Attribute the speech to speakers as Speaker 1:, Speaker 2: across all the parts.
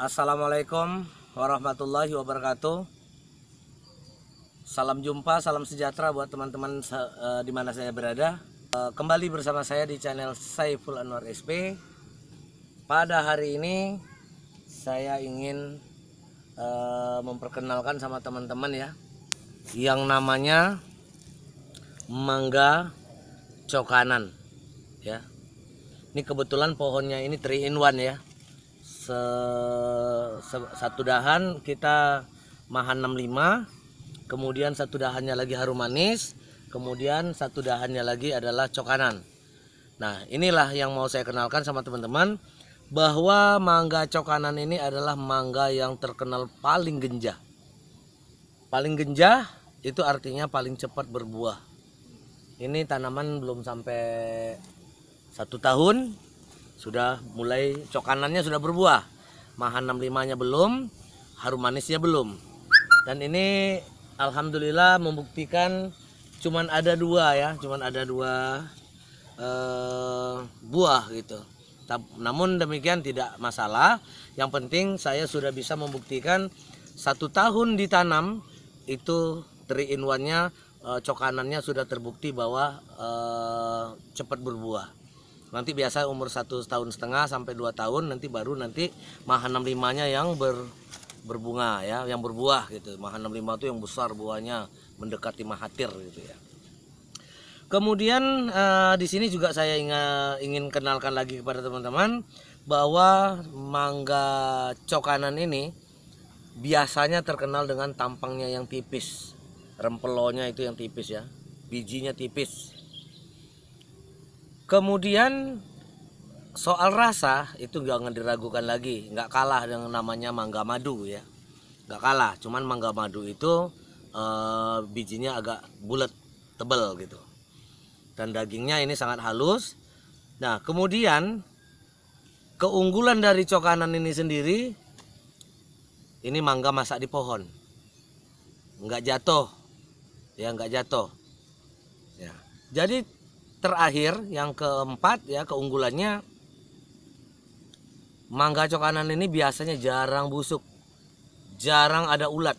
Speaker 1: Assalamualaikum warahmatullahi wabarakatuh. Salam jumpa, salam sejahtera buat teman-teman e, di mana saya berada. E, kembali bersama saya di channel Saiful Anwar SP. Pada hari ini saya ingin e, memperkenalkan sama teman-teman ya yang namanya mangga cokanan ya. Ini kebetulan pohonnya ini 3 in 1 ya se, se, satu dahan kita mahan 65 kemudian satu dahannya lagi harum manis kemudian satu dahannya lagi adalah cokanan nah inilah yang mau saya kenalkan sama teman-teman bahwa mangga cokanan ini adalah mangga yang terkenal paling genjah paling genjah itu artinya paling cepat berbuah ini tanaman belum sampai satu tahun sudah mulai cokanannya sudah berbuah mahan 65 nya belum harum manisnya belum dan ini Alhamdulillah membuktikan cuman ada dua ya cuman ada dua eh, buah gitu namun demikian tidak masalah yang penting saya sudah bisa membuktikan satu tahun ditanam itu teri in one nya eh, cokanannya sudah terbukti bahwa eh, cepat berbuah nanti biasa umur satu tahun setengah sampai dua tahun nanti baru nanti maha 65 nya yang ber berbunga ya yang berbuah gitu maha 65 itu yang besar buahnya mendekati mahatir gitu ya kemudian uh, di sini juga saya ingin ingin kenalkan lagi kepada teman-teman bahwa mangga cokanan ini biasanya terkenal dengan tampangnya yang tipis rempelonya itu yang tipis ya bijinya tipis kemudian soal rasa itu nggak diragukan lagi nggak kalah dengan namanya mangga madu ya nggak kalah cuman mangga madu itu e, bijinya agak bulat tebel gitu dan dagingnya ini sangat halus nah kemudian keunggulan dari cokanan ini sendiri ini mangga masak di pohon nggak jatuh ya nggak jatuh ya jadi terakhir yang keempat ya keunggulannya mangga cokanan ini biasanya jarang busuk jarang ada ulat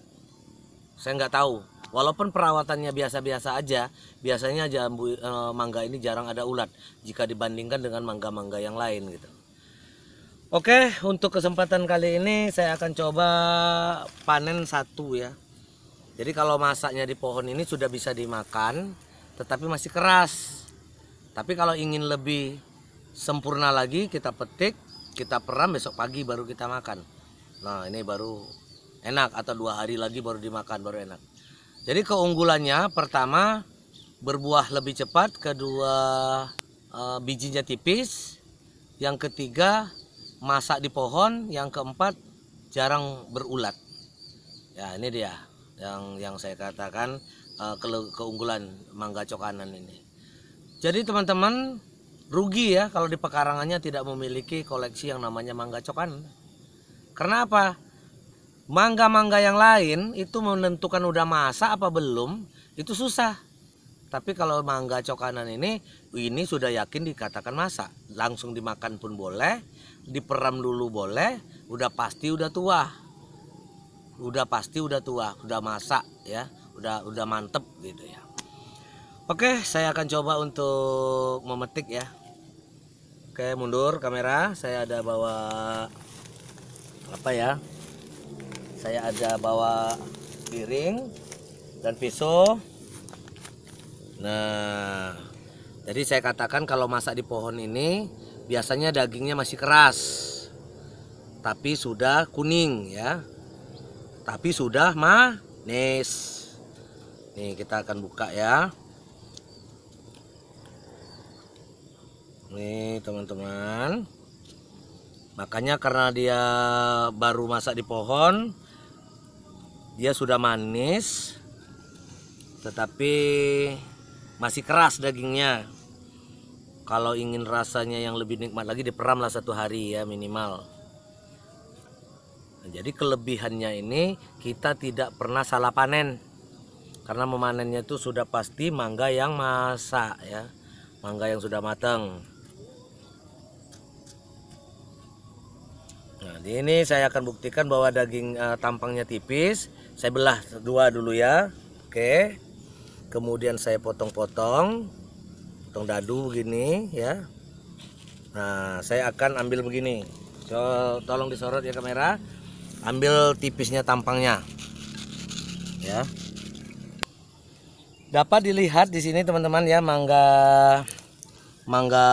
Speaker 1: saya nggak tahu walaupun perawatannya biasa-biasa aja biasanya jambu e, mangga ini jarang ada ulat jika dibandingkan dengan mangga-mangga yang lain gitu Oke untuk kesempatan kali ini saya akan coba panen satu ya jadi kalau masaknya di pohon ini sudah bisa dimakan tetapi masih keras tapi kalau ingin lebih sempurna lagi kita petik, kita peram besok pagi baru kita makan. Nah ini baru enak atau dua hari lagi baru dimakan baru enak. Jadi keunggulannya pertama berbuah lebih cepat, kedua e, bijinya tipis, yang ketiga masak di pohon, yang keempat jarang berulat. Ya ini dia yang yang saya katakan e, keunggulan mangga cokanan ini. Jadi teman-teman rugi ya kalau di pekarangannya tidak memiliki koleksi yang namanya mangga cokan. Karena apa? Mangga-mangga yang lain itu menentukan udah masa apa belum itu susah. Tapi kalau mangga cokanan ini, ini sudah yakin dikatakan masa, Langsung dimakan pun boleh, diperam dulu boleh, udah pasti udah tua. Udah pasti udah tua, udah masa ya, udah udah mantep gitu ya. Oke, saya akan coba untuk memetik ya. Oke, mundur kamera. Saya ada bawa apa ya? Saya ada bawa piring dan pisau. Nah, jadi saya katakan kalau masak di pohon ini biasanya dagingnya masih keras. Tapi sudah kuning ya. Tapi sudah manis. Nih, kita akan buka ya. nih teman-teman makanya karena dia baru masak di pohon dia sudah manis tetapi masih keras dagingnya kalau ingin rasanya yang lebih nikmat lagi diperam lah satu hari ya minimal nah, jadi kelebihannya ini kita tidak pernah salah panen karena memanennya itu sudah pasti mangga yang masak ya mangga yang sudah matang ini saya akan buktikan bahwa daging uh, tampangnya tipis. Saya belah dua dulu ya. Oke. Kemudian saya potong-potong. Potong dadu begini ya. Nah, saya akan ambil begini. So, tolong disorot ya kamera. Ambil tipisnya tampangnya. Ya. Dapat dilihat di sini teman-teman ya mangga mangga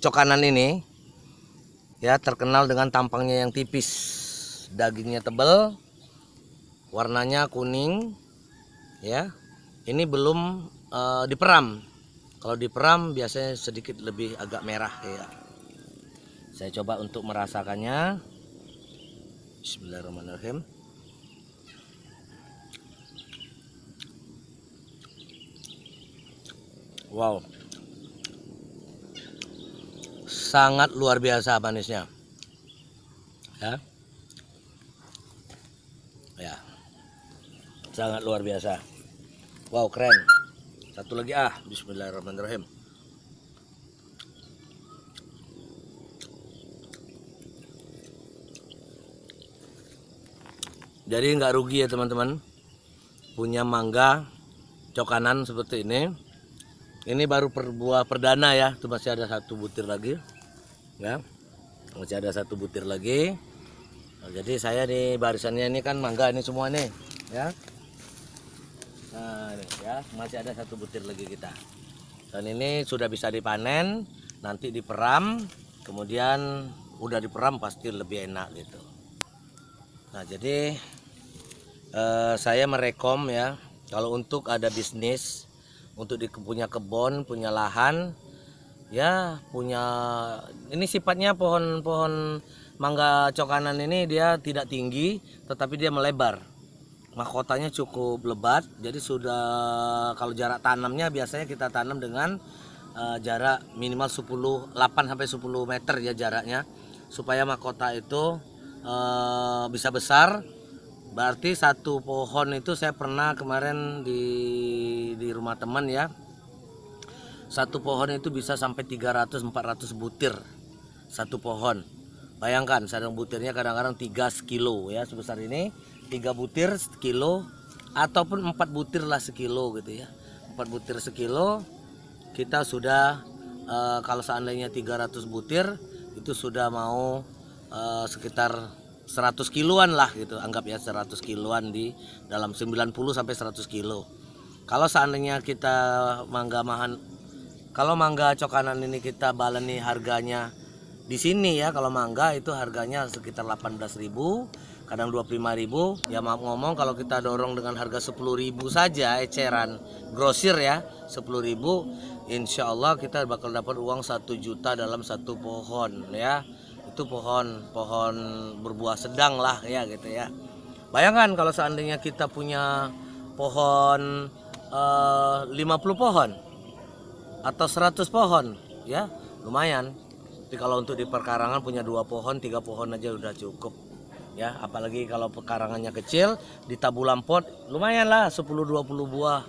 Speaker 1: cokanan ini ya terkenal dengan tampangnya yang tipis dagingnya tebal warnanya kuning ya ini belum uh, diperam kalau diperam biasanya sedikit lebih agak merah ya saya coba untuk merasakannya Bismillahirrahmanirrahim wow sangat luar biasa manisnya ya ya sangat luar biasa wow keren satu lagi ah Bismillahirrahmanirrahim jadi nggak rugi ya teman-teman punya mangga cokanan seperti ini ini baru per buah perdana ya itu masih ada satu butir lagi ya masih ada satu butir lagi nah, jadi saya di barisannya ini kan mangga ini semua nih ya nah ya masih ada satu butir lagi kita dan ini sudah bisa dipanen nanti diperam kemudian udah diperam pasti lebih enak gitu nah jadi eh, saya merekom ya kalau untuk ada bisnis untuk di, punya kebun punya lahan ya punya ini sifatnya pohon-pohon mangga cokanan ini dia tidak tinggi tetapi dia melebar mahkotanya cukup lebat jadi sudah kalau jarak tanamnya biasanya kita tanam dengan uh, jarak minimal 10 8 sampai 10 meter ya jaraknya supaya mahkota itu uh, bisa besar Berarti satu pohon itu saya pernah kemarin di di rumah teman ya. Satu pohon itu bisa sampai 300 400 butir. Satu pohon. Bayangkan sarang butirnya kadang-kadang 3 kilo ya sebesar ini. 3 butir kilo ataupun 4 butir lah sekilo gitu ya. 4 butir sekilo kita sudah e, kalau seandainya 300 butir itu sudah mau e, sekitar 100 kiloan lah gitu anggap ya 100 kiloan di dalam 90 sampai 100 kilo kalau seandainya kita mangga mahan kalau mangga cokanan ini kita baleni harganya di sini ya kalau mangga itu harganya sekitar 18.000 kadang 25.000 ya maaf ngomong kalau kita dorong dengan harga 10.000 saja eceran grosir ya 10.000 insya Allah kita bakal dapat uang 1 juta dalam satu pohon ya itu pohon pohon berbuah sedang lah ya gitu ya bayangkan kalau seandainya kita punya pohon eh, 50 pohon atau 100 pohon ya lumayan tapi kalau untuk di perkarangan punya dua pohon tiga pohon aja udah cukup ya apalagi kalau pekarangannya kecil di tabu lampot lumayan lah 10-20 buah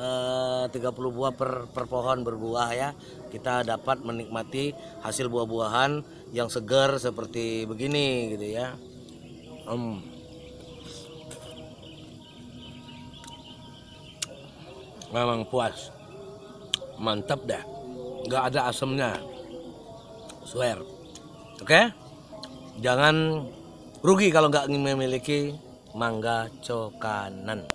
Speaker 1: eh, 30 buah per, per pohon berbuah ya kita dapat menikmati hasil buah-buahan yang segar seperti begini gitu ya um. memang puas mantap dah nggak ada asemnya swear oke okay? jangan rugi kalau nggak memiliki mangga cokanan